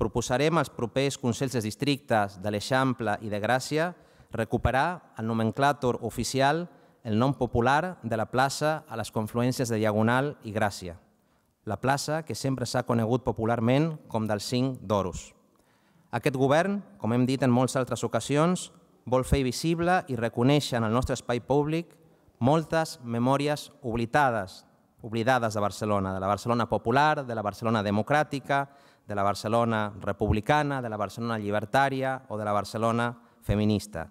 Proposarem als propers Consells de Districtes de l'Eixample i de Gràcia recuperar el nomenclàtor oficial, el nom popular de la plaça a les confluències de Diagonal i Gràcia, la plaça que sempre s'ha conegut popularment com del cinc d'Oros. Aquest govern, com hem dit en moltes altres ocasions, vol fer visible i reconèixer en el nostre espai públic moltes memòries oblitades, oblidades de Barcelona, de la Barcelona popular, de la Barcelona democràtica, de la Barcelona republicana, de la Barcelona llibertària o de la Barcelona feminista.